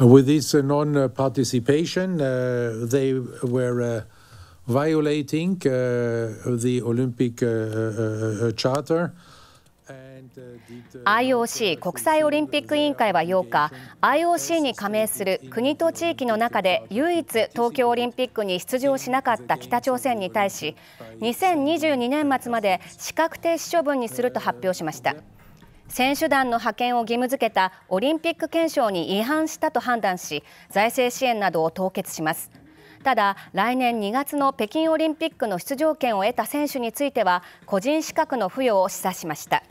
With this non participation, uh, they were uh, violating uh, the Olympic uh, uh, uh, Charter. IOC= 国際オリンピック委員会は8日 IOC に加盟する国と地域の中で唯一東京オリンピックに出場しなかった北朝鮮に対し2022年末まで資格停止処分にすると発表しました。選手団の派遣を義務付けたオリンピック憲章に違反したと判断し財政支援などを凍結しますただ来年2月の北京オリンピックの出場権を得た選手については個人資格の付与を示唆しました。